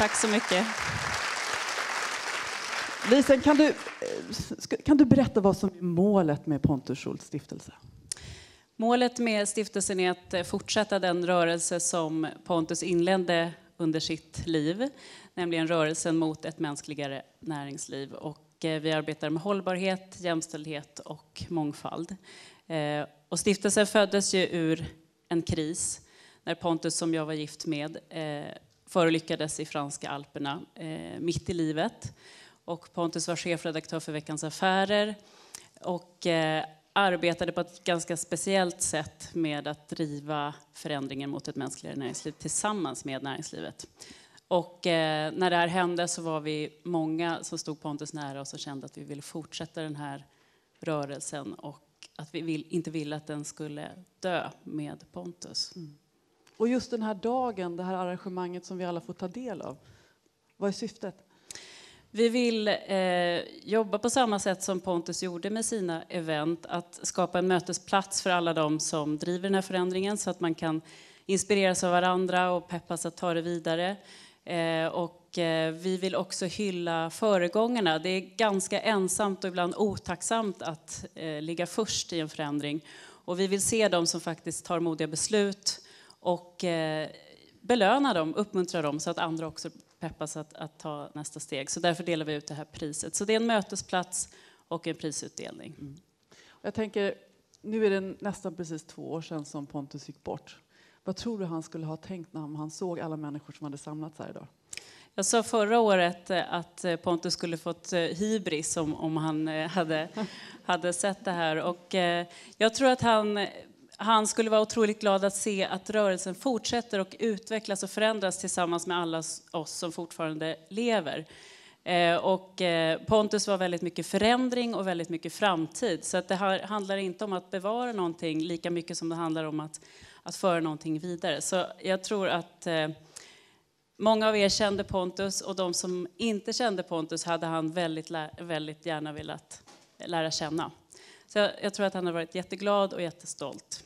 Tack så mycket. Lisen, kan du, eh, kan du berätta vad som är målet med Pontus Schultz stiftelse? Målet med stiftelsen är att eh, fortsätta den rörelse som Pontus inledde under sitt liv, nämligen rörelsen mot ett mänskligare näringsliv. Och eh, vi arbetar med hållbarhet, jämställdhet och mångfald. Och stiftelsen föddes ju ur en kris när Pontus, som jag var gift med, förolyckades i franska alperna eh, mitt i livet. Och Pontus var chefredaktör för Veckans Affärer och eh, arbetade på ett ganska speciellt sätt med att driva förändringen mot ett mänskligare näringsliv tillsammans med näringslivet. Och eh, när det här hände så var vi många som stod Pontus nära och som kände att vi ville fortsätta den här rörelsen och att vi vill, inte ville att den skulle dö med Pontus. Mm. Och just den här dagen, det här arrangemanget som vi alla får ta del av, vad är syftet? Vi vill eh, jobba på samma sätt som Pontus gjorde med sina event, att skapa en mötesplats för alla de som driver den här förändringen så att man kan inspireras av varandra och peppas att ta det vidare. Eh, och eh, vi vill också hylla föregångarna. Det är ganska ensamt och ibland otacksamt att eh, ligga först i en förändring. Och vi vill se de som faktiskt tar modiga beslut, och eh, belöna dem, uppmuntra dem så att andra också peppas att, att ta nästa steg. Så därför delar vi ut det här priset. Så det är en mötesplats och en prisutdelning. Mm. Jag tänker, nu är det nästan precis två år sedan som Pontus gick bort. Vad tror du han skulle ha tänkt när han såg alla människor som hade samlats här idag? Jag sa förra året eh, att eh, Pontus skulle fått hybris om, om han hade, hade sett det här. Och jag tror att han han skulle vara otroligt glad att se att rörelsen fortsätter och utvecklas och förändras tillsammans med alla oss som fortfarande lever. Eh, och eh, Pontus var väldigt mycket förändring och väldigt mycket framtid. Så att det här handlar inte om att bevara någonting lika mycket som det handlar om att, att föra någonting vidare. Så jag tror att eh, många av er kände Pontus och de som inte kände Pontus hade han väldigt, väldigt gärna velat lära känna. Så jag, tror att han har varit jätteglad och jättestolt.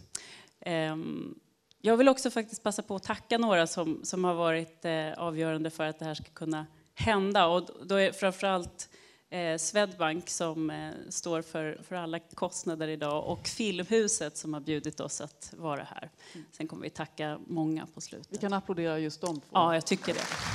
Ehm, jag vill också faktiskt passa på att tacka några som, som har varit eh, avgörande för att det här ska kunna hända. Och då är framförallt eh, Swedbank som eh, står för, för alla kostnader idag och Filmhuset som har bjudit oss att vara här. Mm. Sen kommer vi tacka många på slutet. Vi kan applådera just dem. Ja, jag tycker det.